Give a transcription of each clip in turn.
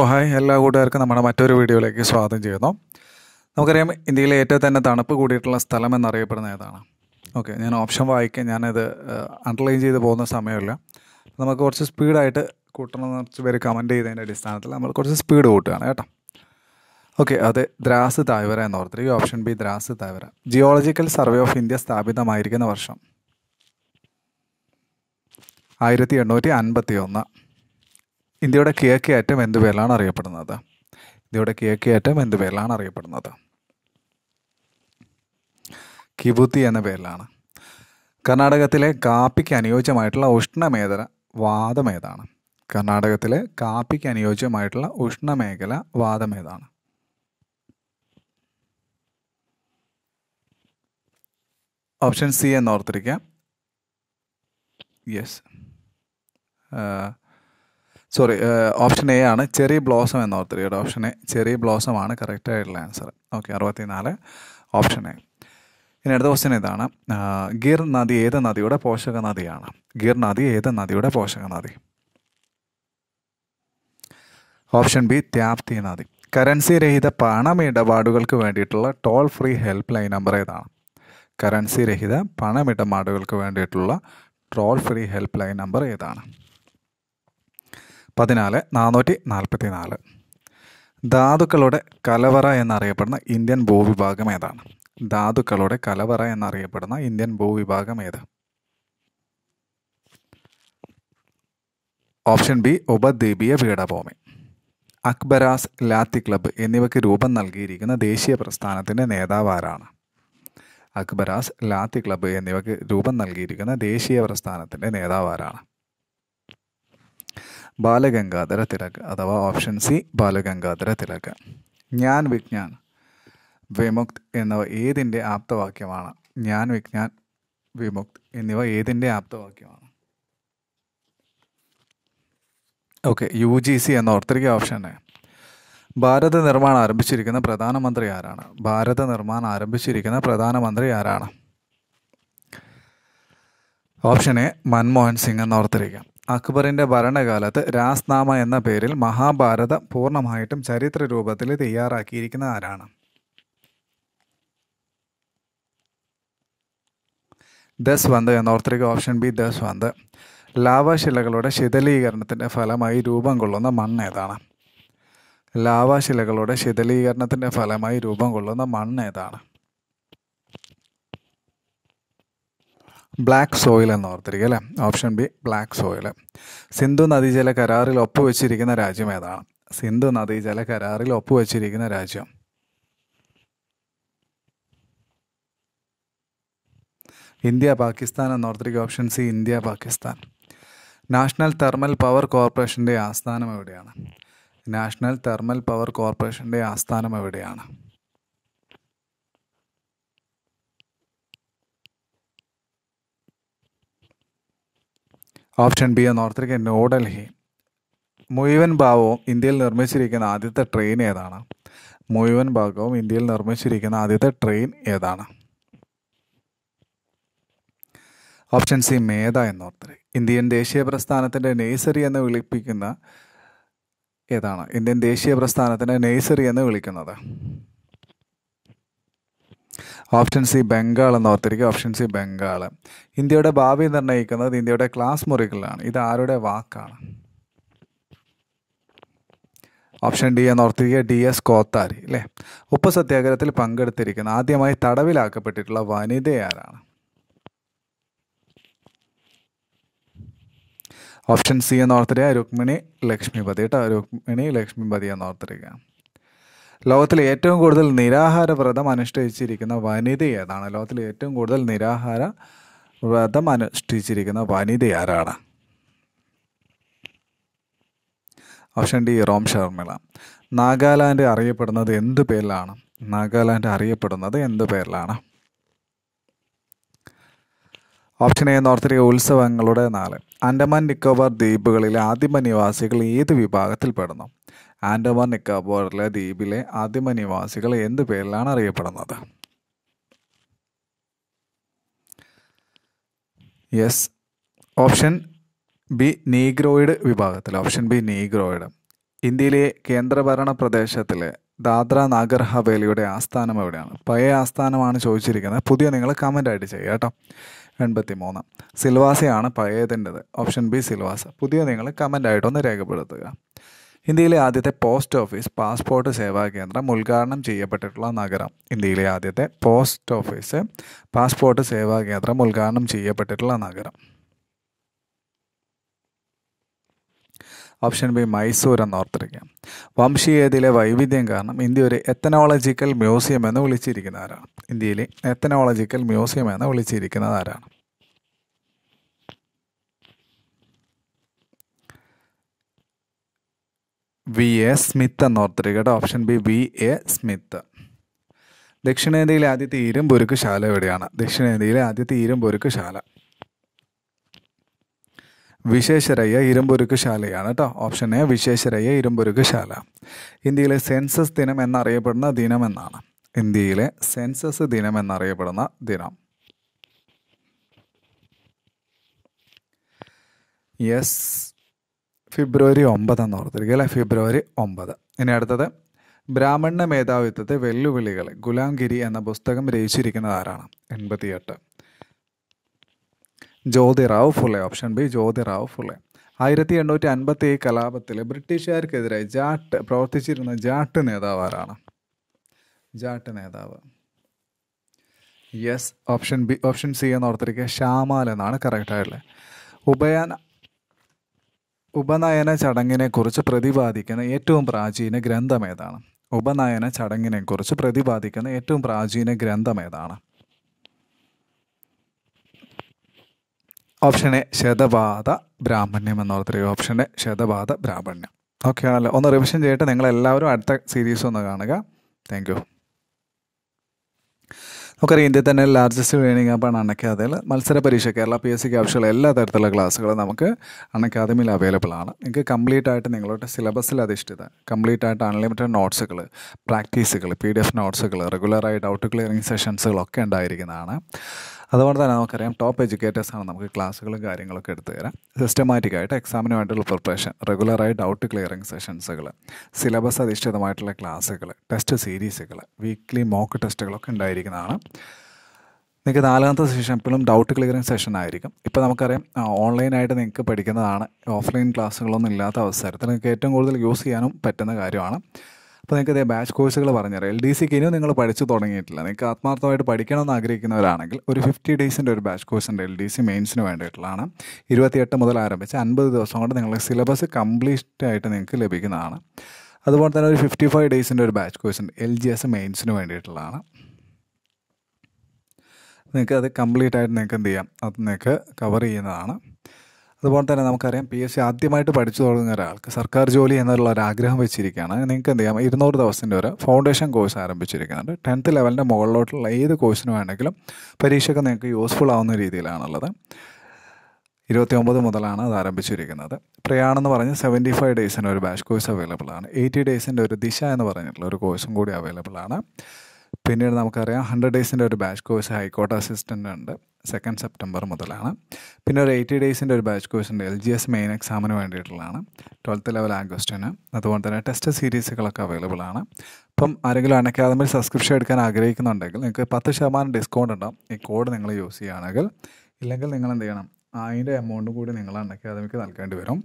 hello hi എല്ലാ കൂട്ടുകാർക്കും നമ്മുടെ മറ്റൊരു വീഡിയോയിലേക്ക് സ്വാഗതം ചെയ്യുന്നു നമുക്കറിയാം ഇന്ത്യയിലെ ഏറ്റവും തന്നെ തണുപ്പ് കൂടിയിട്ടുള്ള സ്ഥലം എന്നറിയപ്പെടുന്ന ഏതാണ് ഓക്കെ ഞാൻ ഓപ്ഷൻ വായിക്കാൻ ഞാനിത് അണ്ടർലൈൻ ചെയ്ത് പോകുന്ന സമയമില്ല നമുക്ക് കുറച്ച് സ്പീഡായിട്ട് കൂട്ടണമെന്ന് കുറച്ച് പേര് കമൻറ്റ് ചെയ്തതിൻ്റെ അടിസ്ഥാനത്തിൽ നമ്മൾ കുറച്ച് സ്പീഡ് കൂട്ടുകയാണ് കേട്ടോ ഓക്കെ അത് ദ്രാസ് തായ്വര എന്ന് ഓർത്തിരിക്കും ഓപ്ഷൻ ബി ദ്രാസ് തായ്വര ജിയോളജിക്കൽ സർവേ ഓഫ് ഇന്ത്യ സ്ഥാപിതമായിരിക്കുന്ന വർഷം ആയിരത്തി എണ്ണൂറ്റി അൻപത്തി ഒന്ന് ഇന്ത്യയുടെ കിഴക്കേ അറ്റം എന്ത് പേരിലാണ് അറിയപ്പെടുന്നത് ഇന്ത്യയുടെ കിഴക്കേ അറ്റം എന്ത് പേരിലാണ് അറിയപ്പെടുന്നത് കിബുത്തി എന്ന പേരിലാണ് കർണാടകത്തിലെ കാപ്പിക്ക് അനുയോജ്യമായിട്ടുള്ള ഉഷ്ണമേഖല വാദമേതാണ് കർണാടകത്തിലെ കാപ്പിക്ക് അനുയോജ്യമായിട്ടുള്ള ഉഷ്ണമേഖല വാദമേതാണ് ഓപ്ഷൻ സി എന്ന് ഓർത്തിരിക്കാം യെസ് സോറി ഓപ്ഷൻ എ ആണ് ചെറിയ ബ്ലോസം എന്ന് ഓർത്തിരിയുടെ ഓപ്ഷൻ എ ചെറിയ ബ്ലോസം ആണ് കറക്റ്റായിട്ടുള്ള ആയിട്ടുള്ള ആൻസർ ഓക്കെ അറുപത്തി നാല് ഓപ്ഷൻ എ ഇനി അടുത്ത ക്വസ്റ്റൻ ഇതാണ് ഗിർ നദി ഏത് നദിയുടെ പോഷക നദിയാണ് ഗിർ നദി ഏത് നദിയുടെ പോഷക നദി ഓപ്ഷൻ ബി ത്യാപ്തി നദി കറൻസി രഹിത ഇടപാടുകൾക്ക് വേണ്ടിയിട്ടുള്ള toll free help line number ഏതാണ് കറൻസി രഹിത പണമിടപാടുകൾക്ക് വേണ്ടിയിട്ടുള്ള toll free help line number ഏതാണ് പതിനാല് നാനൂറ്റി നാൽപ്പത്തി നാല് ധാതുക്കളുടെ കലവറ എന്നറിയപ്പെടുന്ന ഇന്ത്യൻ ഭൂവിഭാഗം ഏതാണ് ധാതുക്കളുടെ കലവറ എന്നറിയപ്പെടുന്ന ഇന്ത്യൻ ഭൂവിഭാഗം ഏത് ഓപ്ഷൻ ബി ഉപദ്വീപീയ പീഠഭൂമി അക്ബരാസ് ലാത്തി ക്ലബ്ബ് എന്നിവയ്ക്ക് രൂപം നൽകിയിരിക്കുന്ന ദേശീയ പ്രസ്ഥാനത്തിൻ്റെ നേതാവ് ആരാണ് അക്ബരാസ് ലാത്തി ക്ലബ്ബ് എന്നിവയ്ക്ക് രൂപം നൽകിയിരിക്കുന്ന ദേശീയ പ്രസ്ഥാനത്തിൻ്റെ നേതാവ് ആരാണ് ബാലഗംഗാധര തിലക് അഥവാ ഓപ്ഷൻ സി ബാലഗംഗാധര തിലക് ഞാൻ വിജ്ഞാൻ വിമുക്ത് എന്നിവ ഏതിൻ്റെ ആപ്തവാക്യമാണ് ഞാൻ വിജ്ഞാൻ വിമുക്ത് എന്നിവ ഏതിൻ്റെ ആപ്തവാക്യമാണ് ഓക്കെ യു ജി സി എന്ന ഓർത്തിരിക്കുക ഓപ്ഷന് ഭാരത നിർമ്മാണം ആരംഭിച്ചിരിക്കുന്ന പ്രധാനമന്ത്രി ആരാണ് ഭാരത നിർമ്മാണം ആരംഭിച്ചിരിക്കുന്ന പ്രധാനമന്ത്രി ആരാണ് ഓപ്ഷൻ എ മൻമോഹൻ സിംഗ് എന്ന് ഓർത്തിരിക്കാം അക്ബറിൻ്റെ ഭരണകാലത്ത് രാസ്നാമ എന്ന പേരിൽ മഹാഭാരതം പൂർണ്ണമായിട്ടും ചരിത്ര രൂപത്തിൽ തയ്യാറാക്കിയിരിക്കുന്ന ആരാണ് ദസ്വന്ത് എന്നോർത്തിരിക്കുക ഓപ്ഷൻ ബി ദസ്വന്ത് ലാവാശിലകളുടെ ശിഥലീകരണത്തിൻ്റെ ഫലമായി രൂപം കൊള്ളുന്ന മണ്ണ് ഏതാണ് ലാവാശിലകളുടെ ശിഥലീകരണത്തിൻ്റെ ഫലമായി രൂപം കൊള്ളുന്ന മണ്ണ് ഏതാണ് ബ്ലാക്ക് സോയിൽ എന്ന് ഓർത്തിരിക്കുക അല്ലേ option B black soil Sindhu നദീജല കരാറിൽ ഒപ്പുവെച്ചിരിക്കുന്ന രാജ്യം ഏതാണ് സിന്ധു നദീജല കരാറിൽ ഒപ്പുവെച്ചിരിക്കുന്ന രാജ്യം ഇന്ത്യ പാകിസ്ഥാൻ ഓർത്തിരിക്കുക option C India Pakistan national thermal power കോർപ്പറേഷൻ്റെ ആസ്ഥാനം എവിടെയാണ് നാഷണൽ തെർമൽ പവർ കോർപ്പറേഷൻ്റെ ആസ്ഥാനം എവിടെയാണ് option B north Indian New Delhi മുഴുവൻ ഭാഗവും ഇന്ത്യയിൽ നിർമ്മിച്ചിരിക്കുന്ന ആദ്യത്തെ ട്രെയിൻ ഏതാണ് മുഴുവൻ ഭാഗവും ഇന്ത്യയിൽ നിർമ്മിച്ചിരിക്കുന്ന ആദ്യത്തെ ട്രെയിൻ ഏതാണ് ഓപ്ഷൻ സി മേധ എന്നോർത്തരെ ഇന്ത്യൻ ദേശീയ പ്രസ്ഥാനത്തിൻ്റെ നേഴ്സറി എന്ന് വിളിപ്പിക്കുന്ന ഏതാണ് ഇന്ത്യൻ ദേശീയ പ്രസ്ഥാനത്തിൻ്റെ നേഴ്സറി എന്ന് വിളിക്കുന്നത് ഓപ്ഷൻ സി ബംഗാൾ എന്ന് ഓർത്തിരിക്കുക ഓപ്ഷൻ സി ബംഗാൾ ഇന്ത്യയുടെ ഭാവി നിർണ്ണയിക്കുന്നത് ഇന്ത്യയുടെ ക്ലാസ് മുറികളിലാണ് ഇത് ആരുടെ വാക്കാണ് ഓപ്ഷൻ ഡി എന്ന് ഓർത്തിരിക്കുക ഡി എസ് കോത്താരി അല്ലേ ഉപ്പ് സത്യാഗ്രഹത്തിൽ പങ്കെടുത്തിരിക്കുന്ന ആദ്യമായി തടവിലാക്കപ്പെട്ടിട്ടുള്ള വനിത ആരാണ് ഓപ്ഷൻ സി എന്ന് ഓർത്തിരിക്കുക രുക്മിണി ലക്ഷ്മിപതി കേട്ടോ രുക്മിണി ലക്ഷ്മിപതി എന്ന് ഓർത്തിരിക്കുക ലോകത്തിലെ ഏറ്റവും കൂടുതൽ നിരാഹാര വ്രതം അനുഷ്ഠിച്ചിരിക്കുന്ന വനിത ഏതാണ് ലോകത്തിലെ ഏറ്റവും കൂടുതൽ നിരാഹാര വ്രതം അനുഷ്ഠിച്ചിരിക്കുന്ന വനിത ആരാണ് ഓപ്ഷൻ ഡി റോം ശർമ്മിള നാഗാലാൻഡ് അറിയപ്പെടുന്നത് എന്ത് പേരിലാണ് നാഗാലാൻഡ് അറിയപ്പെടുന്നത് എന്ത് പേരിലാണ് ഓപ്ഷൻ എ നോർത്തിലെ ഉത്സവങ്ങളുടെ നാല് ആൻഡമാൻ നിക്കോബാർ ദ്വീപുകളിലെ ആദിമ നിവാസികൾ ഏത് വിഭാഗത്തിൽപ്പെടുന്നു ആൻഡമാൻ നിക്കാബോറിലെ ദ്വീപിലെ ആദിമ നിവാസികൾ എന്ത് പേരിലാണ് അറിയപ്പെടുന്നത് യെസ് ഓപ്ഷൻ ബി നീഗ്രോയിഡ് വിഭാഗത്തിൽ ഓപ്ഷൻ ബി നീഗ്രോയിഡ് ഇന്ത്യയിലെ കേന്ദ്രഭരണ പ്രദേശത്തിലെ ദാദ്ര നാഗർ ഹവേലിയുടെ ആസ്ഥാനം എവിടെയാണ് പഴയ ആസ്ഥാനമാണ് ചോദിച്ചിരിക്കുന്നത് പുതിയ നിങ്ങൾ കമൻ്റായിട്ട് ചെയ്യുക കേട്ടോ എൺപത്തി മൂന്ന് സിൽവാസയാണ് പഴയതിൻ്റെത് ഓപ്ഷൻ ബി സിൽവാസ പുതിയ നിങ്ങൾ കമൻ്റായിട്ടൊന്ന് രേഖപ്പെടുത്തുക ഇന്ത്യയിലെ ആദ്യത്തെ പോസ്റ്റ് ഓഫീസ് പാസ്പോർട്ട് സേവാ കേന്ദ്രം ഉദ്ഘാടനം ചെയ്യപ്പെട്ടിട്ടുള്ള നഗരം ഇന്ത്യയിലെ ആദ്യത്തെ പോസ്റ്റ് ഓഫീസ് പാസ്പോർട്ട് സേവാ കേന്ദ്രം ഉദ്ഘാടനം ചെയ്യപ്പെട്ടിട്ടുള്ള നഗരം ഓപ്ഷൻ ബി മൈസൂർ എന്ന് ഓർത്തിരിക്കാം വംശീയതയിലെ വൈവിധ്യം കാരണം ഇന്ത്യ ഒരു എത്തനോളജിക്കൽ മ്യൂസിയം എന്ന് വിളിച്ചിരിക്കുന്ന ഇന്ത്യയിലെ എത്തനോളജിക്കൽ മ്യൂസിയം എന്ന് വിളിച്ചിരിക്കുന്നതാരാണ് വി എ സ്മിത്ത് എന്ന് ഓർത്തിരിക്കുക കേട്ടോ option B V A Smith ദക്ഷിണേന്ത്യയിലെ ആദ്യത്തെ ഇരുമ്പൊരുക്ക് ശാല എവിടെയാണ് ദക്ഷിണേന്ത്യയിലെ ആദ്യത്തെ ഇരുമ്പൊരുക്ക് ശാല വിശേഷരയ്യ ഇരുമ്പൊരുക്ക് ശാലയാണ് കേട്ടോ ഓപ്ഷൻ എ വിശേഷരയ്യ ഇരുമ്പൊരുക്ക് ശാല ഇന്ത്യയിലെ സെൻസസ് ദിനം എന്നറിയപ്പെടുന്ന ദിനം എന്നാണ് ഇന്ത്യയിലെ സെൻസസ് ദിനം എന്നറിയപ്പെടുന്ന ദിനം യെസ് ഫെബ്രുവരി ഒമ്പതെന്ന് ഓർത്തിരിക്കുക അല്ലേ ഫെബ്രുവരി ഒമ്പത് ഇനി അടുത്തത് ബ്രാഹ്മണ മേധാവിത്വത്തെ വെല്ലുവിളികൾ ഗിരി എന്ന പുസ്തകം രചിച്ചിരിക്കുന്നത് ആരാണ് എൺപത്തിയെട്ട് ജ്യോതിറാവ് ഫുളെ ഓപ്ഷൻ ബി ജ്യോതിറാവ് ഫുളെ ആയിരത്തി എണ്ണൂറ്റി അൻപത്തി ഏഴ് കലാപത്തിൽ ബ്രിട്ടീഷുകാർക്കെതിരെ ജാട്ട് പ്രവർത്തിച്ചിരുന്ന ജാട്ട് നേതാവ് ആരാണ് ജാട്ട് നേതാവ് yes option B option C എന്ന് ഓർത്തിരിക്കുക ഷാമാൽ എന്നാണ് കറക്റ്റ് ആയിട്ടുള്ളത് ഉഭയൻ ഉപനയന ചടങ്ങിനെക്കുറിച്ച് പ്രതിപാദിക്കുന്ന ഏറ്റവും പ്രാചീന ഗ്രന്ഥം ഏതാണ് ഉപനയന ചടങ്ങിനെക്കുറിച്ച് പ്രതിപാദിക്കുന്ന ഏറ്റവും പ്രാചീന ഗ്രന്ഥം ഏതാണ് ഓപ്ഷൻ എ ശതപാത ബ്രാഹ്മണ്യം എന്ന് ഓപ്ഷൻ എ ശതപാത ബ്രാഹ്മണ്യം ഓക്കെ ആണല്ലോ ഒന്ന് റിവിഷൻ ചെയ്തിട്ട് നിങ്ങളെല്ലാവരും അടുത്ത സീരീസ് ഒന്ന് കാണുക താങ്ക് നമുക്കറിയാം ഇന്ത്യയിൽ തന്നെ ലാർജസ്റ്റ് ട്രെയിനിങ് ആപ്പാണ് അണക്കാദയിൽ മത്സര പരീക്ഷ കേരള പി എസ് സിക്ക് ആവശ്യമുള്ള എല്ലാ തരത്തിലുള്ള ക്ലാസ്സുകളും നമുക്ക് അണക്കാദമിയിൽ അവൈലബിൾ ആണ് നിങ്ങൾക്ക് കംപ്ലീറ്റ് ആയിട്ട് നിങ്ങളുടെ സിലബസിൽ അധിഷ്ഠിത കംപ്ലീറ്റ് ആയിട്ട് അൺലിമിറ്റഡ് നോട്ട്സുകൾ പ്രാക്ടീസുകൾ പി ഡി എഫ് നോട്ട്സുകൾ റെഗുലറായി ഡൗട്ട് ക്ലിയറിംഗ് സെഷൻസുകളൊക്കെ ഉണ്ടായിരിക്കുന്നതാണ് അതുകൊണ്ട് തന്നെ നമുക്കറിയാം ടോപ്പ് എഡ്യൂക്കേറ്റേഴ്സാണ് നമുക്ക് ക്ലാസ്സുകളും കാര്യങ്ങളൊക്കെ എടുത്തു തരാം സിസ്റ്റമാറ്റിക് ആയിട്ട് എക്സാമിന് വേണ്ടിയുള്ള പ്രിപ്പറേഷൻ റെഗുലറായി ഡൗട്ട് ക്ലിയറിംഗ് സെഷൻസുകൾ സിലബസ് അധിഷ്ഠിതമായിട്ടുള്ള ക്ലാസ്സുകൾ ടെസ്റ്റ് സീരീസുകൾ വീക്ക്ലി മോക്ക് ടെസ്റ്റുകളൊക്കെ ഉണ്ടായിരിക്കുന്നതാണ് നിങ്ങൾക്ക് നാലാമത്തെ സെഷൻ എപ്പോഴും ഡൗട്ട് ക്ലിയറിംഗ് സെഷൻ ആയിരിക്കും ഇപ്പോൾ നമുക്കറിയാം ഓൺലൈനായിട്ട് നിങ്ങൾക്ക് പഠിക്കുന്നതാണ് ഓഫ്ലൈൻ ക്ലാസ്സുകളൊന്നും ഇല്ലാത്ത അവസരത്തിൽ നിങ്ങൾക്ക് ഏറ്റവും കൂടുതൽ യൂസ് ചെയ്യാനും പറ്റുന്ന കാര്യമാണ് അപ്പോൾ നിങ്ങൾക്ക് ഇതേ ബാച്ച് കോഴ്സുകൾ പറഞ്ഞുതരാം എൽ ഡി സിക്ക് ഇനിയും നിങ്ങൾ പഠിച്ചു തുടങ്ങിയിട്ടില്ല നിങ്ങൾക്ക് ആത്മാർത്ഥമായിട്ട് പഠിക്കണമെന്ന് ആഗ്രഹിക്കുന്നവരാണെങ്കിൽ ഒരു ഫിഫ്റ്റി ഡേയ്സിൻ്റെ ഒരു ബാച്ച് ഉണ്ട് എൽ ഡി സി മെയിൻസിന് വേണ്ടിയിട്ടുള്ളതാണ് ഇരുപത്തിയെട്ട് മുതൽ ആരംഭിച്ച് അൻപത് ദിവസം കൊണ്ട് നിങ്ങളുടെ സിലബസ് കംപ്ലീറ്റ് ആയിട്ട് നിങ്ങൾക്ക് ലഭിക്കുന്നതാണ് അതുപോലെ തന്നെ ഒരു ഫിഫ്റ്റി ഫൈവ് ഡേയ്സിൻ്റെ ഒരു ബാച്ച് കോഴ്സ് ഉണ്ട് എൽ ജി എസ് മെയിൻസിന് വേണ്ടിയിട്ടുള്ളതാണ് നിങ്ങൾക്ക് അത് കംപ്ലീറ്റ് ആയിട്ട് നിങ്ങൾക്ക് എന്ത് ചെയ്യാം അത് നിങ്ങൾക്ക് കവർ ചെയ്യുന്നതാണ് അതുപോലെ തന്നെ നമുക്കറിയാം പി എസ് സി ആദ്യമായിട്ട് പഠിച്ചു തുടങ്ങുന്ന ഒരാൾക്ക് സർക്കാർ ജോലി എന്നുള്ള ഒരു ആഗ്രഹം വെച്ചിരിക്കുകയാണ് നിങ്ങൾക്ക് എന്ത് ചെയ്യാം ഇരുന്നൂറ് ദിവസത്തിൻ്റെ ഒരു ഫൗണ്ടേഷൻ കോഴ്സ് ആരംഭിച്ചിരിക്കുന്നുണ്ട് ടെൻത്ത് ലെവലിൻ്റെ മുകളിലോട്ടുള്ള ഏത് കോഴ്സിന് വേണമെങ്കിലും പരീക്ഷയ്ക്ക് നിങ്ങൾക്ക് യൂസ്ഫുൾ ആവുന്ന രീതിയിലാണുള്ളത് ഇരുപത്തി ഒമ്പത് മുതലാണ് അത് ആരംഭിച്ചിരിക്കുന്നത് പ്രയാണെന്ന് പറഞ്ഞ് സെവൻറ്റി ഫൈവ് ഡേയ്സിൻ്റെ ഒരു ബാച്ച് കോഴ്സ് അവൈലബിൾ ആണ് എയ്റ്റി ഡേയ്സിൻ്റെ ഒരു ദിശ എന്ന് പറഞ്ഞിട്ടുള്ള ഒരു കോഴ്സും കൂടി അവൈലബിൾ ആണ് പിന്നീട് നമുക്കറിയാം ഹൺഡ്രഡ് ഡേയ്സിൻ്റെ ഒരു ബാച്ച് കോഴ്സ് ഹൈക്കോർട്ട് അസിസ്റ്റൻ്റ് ഉണ്ട് സെക്കൻഡ് സെപ്റ്റംബർ മുതലാണ് പിന്നെ ഒരു എയ്റ്റി ഡേയ്സിൻ്റെ ഒരു ബാച്ച് കോഴ്സ് ഉണ്ട് എൽ ജി എസ് മെയിൻ എക്സാമിന് വേണ്ടിയിട്ടുള്ളതാണ് ട്വൽത്ത് ലെവൽ ആഗസ്റ്റിന് അതുപോലെ തന്നെ ടെസ്റ്റ് സീരീസുകളൊക്കെ അവൈലബിൾ ആണ് അപ്പം ആരെങ്കിലും അക്കാദമിൽ സബ്സ്ക്രിപ്ഷൻ എടുക്കാൻ ആഗ്രഹിക്കുന്നുണ്ടെങ്കിൽ നിങ്ങൾക്ക് പത്ത് ശതമാനം ഡിസ്കൗണ്ട് ഉണ്ടാവും ഈ കോഡ് നിങ്ങൾ യൂസ് ചെയ്യുകയാണെങ്കിൽ ഇല്ലെങ്കിൽ നിങ്ങൾ എന്ത് ചെയ്യണം അതിൻ്റെ എമൗണ്ടും കൂടി നിങ്ങൾ അക്കാദമിക്ക് നൽകേണ്ടി വരും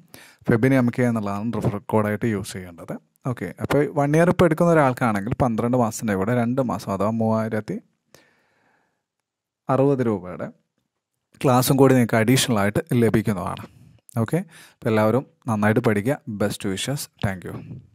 ഫെബിനി എം കെ എന്നുള്ളതാണ് റിഫർ കോഡായിട്ട് യൂസ് ചെയ്യേണ്ടത് ഓക്കെ അപ്പോൾ വൺ ഇയർ ഇപ്പോൾ എടുക്കുന്ന ഒരാൾക്കാണെങ്കിൽ പന്ത്രണ്ട് മാസത്തിൻ്റെ കൂടെ രണ്ട് മാസം അഥവാ മൂവായിരത്തി അറുപത് രൂപയുടെ ക്ലാസ്സും കൂടി നിങ്ങൾക്ക് അഡീഷണൽ ആയിട്ട് ലഭിക്കുന്നതാണ് ഓക്കെ അപ്പോൾ എല്ലാവരും നന്നായിട്ട് പഠിക്കുക ബെസ്റ്റ് വിഷസ് താങ്ക്